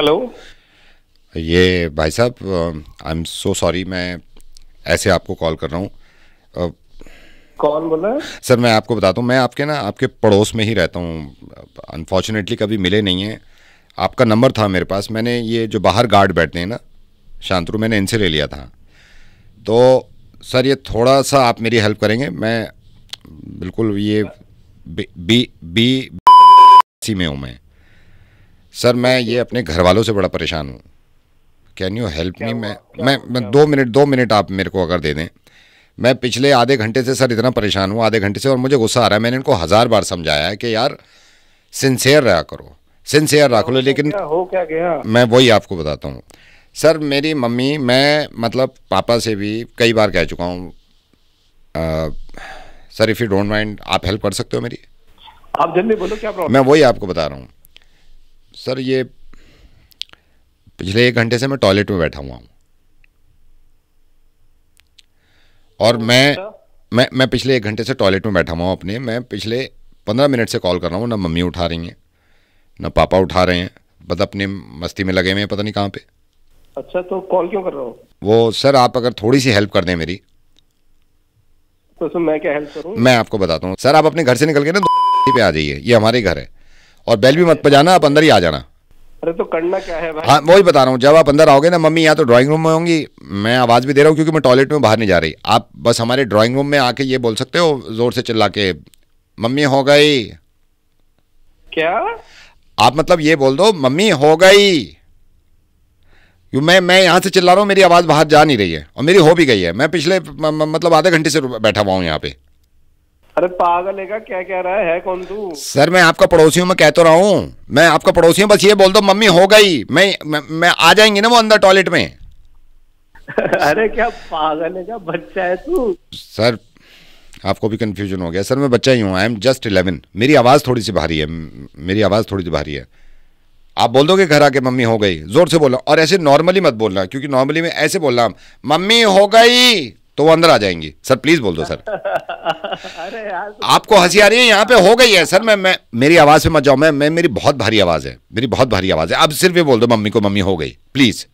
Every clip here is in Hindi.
हेलो ये भाई साहब आई एम सो सॉरी मैं ऐसे आपको कॉल कर रहा हूँ कौन बोला है? सर मैं आपको बताता हूँ मैं आपके ना आपके पड़ोस में ही रहता हूँ अनफॉर्चुनेटली कभी मिले नहीं हैं आपका नंबर था मेरे पास मैंने ये जो बाहर गार्ड बैठते हैं ना शांतरु मैंने इनसे ले लिया था तो सर ये थोड़ा सा आप मेरी हेल्प करेंगे मैं बिल्कुल ये B B, B, B, B में हूँ मैं सर मैं ये अपने घर वालों से बड़ा परेशान हूँ कैन यू हेल्प मी मैं मैं, मैं दो मिनट दो मिनट आप मेरे को अगर दे दें मैं पिछले आधे घंटे से सर इतना परेशान हूँ आधे घंटे से और मुझे गुस्सा आ रहा है मैंने इनको हज़ार बार समझाया है कि यार सिंसेयर रहा करो सिंसेयर रखो लो लेकिन हो क्या गया मैं वही आपको बताता हूँ सर मेरी मम्मी मैं मतलब पापा से भी कई बार कह चुका हूँ sir if you don't mind आप हेल्प कर सकते हो मेरी आप जल्दी बोलो क्या प्रॉब्लम मैं वही आपको बता रहा हूँ सर ये पिछले एक घंटे से मैं टॉयलेट में बैठा हुआ हूँ और तो मैं मैं मैं पिछले एक घंटे से टॉयलेट में बैठा हुआ हूँ अपने मैं पिछले पंद्रह मिनट से कॉल कर रहा हूँ ना मम्मी उठा रही हैं ना पापा उठा रहे हैं बस अपने मस्ती में लगे हुए हैं पता नहीं कहाँ पे अच्छा तो कॉल क्यों कर रहा हूँ वो सर आप अगर थोड़ी सी हेल्प कर दें मेरी तो सर मैं क्या हेल्प करूँ मैं आपको बताता हूँ सर आप अपने घर से निकल के ना पे आ जाइए ये हमारे घर है और बेल भी मत बजाना आप अंदर ही आ जाना अरे तो करना क्या है भाई हाँ वही बता रहा हूँ जब आप अंदर आओगे ना मम्मी या तो ड्राइंग रूम में होंगी मैं आवाज़ भी दे रहा हूँ क्योंकि मैं टॉयलेट में बाहर नहीं जा रही आप बस हमारे ड्राइंग रूम में आके ये बोल सकते हो जोर से चिल्ला के मम्मी हो गई क्या आप मतलब ये बोल दो मम्मी हो गई मैं मैं यहाँ से चिल्ला रहा हूँ मेरी आवाज़ बाहर जा नहीं रही है और मेरी हो भी गई है मैं पिछले मतलब आधे घंटे से बैठा हुआ हूँ यहाँ पे अरे पागल है क्या कह रहा है, है कौन तू सर मैं आपका पड़ोसी हूँ मैं कहता रहा हूँ मैं आपका पड़ोसी हूँ बस ये बोल दो मम्मी हो गई मैं मैं, मैं आ जाएंगे ना वो अंदर टॉयलेट में अरे क्या पागल है क्या बच्चा है तू सर आपको भी कंफ्यूजन हो गया सर मैं बच्चा ही हूँ आई एम जस्ट इलेवन मेरी आवाज़ थोड़ी सी भारी है मेरी आवाज़ थोड़ी सी भारी है आप बोल दोगे घर आके मम्मी हो गई जोर से बोलो और ऐसे नॉर्मली मत बोलना क्योंकि नॉर्मली में ऐसे बोलना मम्मी हो गई तो वो अंदर आ जाएंगी सर प्लीज बोल दो सर अरे यार आपको हंसी आ रही है यहाँ पे हो गई है सर मैं मैं मेरी आवाज से मत जाओ मैं मैं मेरी बहुत भारी आवाज है मेरी बहुत भारी आवाज है अब सिर्फ ये बोल दो मम्मी को मम्मी हो गई प्लीज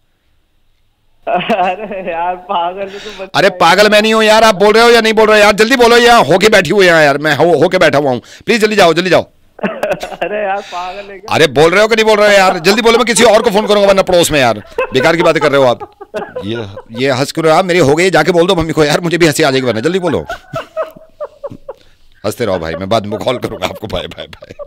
अरे यार पागल तो अरे पागल मैं नहीं हूँ यार आप बोल रहे हो या नहीं बोल रहे हो यार जल्दी बोलो यहाँ होके बैठी हुई यहाँ यार मैं होके बैठा हुआ हूँ प्लीज जल्दी जाओ जल्दी जाओ अरे यार पागल अरे बोल रहे हो कि नहीं बोल रहे हो यार जल्दी बोलो मैं किसी और को फोन करूंगा वरना पड़ोस में यार बेकार की बातें कर रहे हो आप ये ये हंस करो आप मेरे हो गए जाके बोल दो मम्मी को यार मुझे भी हंसी आ जाएगी बना जल्दी बोलो हंसते रहो भाई मैं बाद में कॉल करूंगा आपको बाय बाय बाय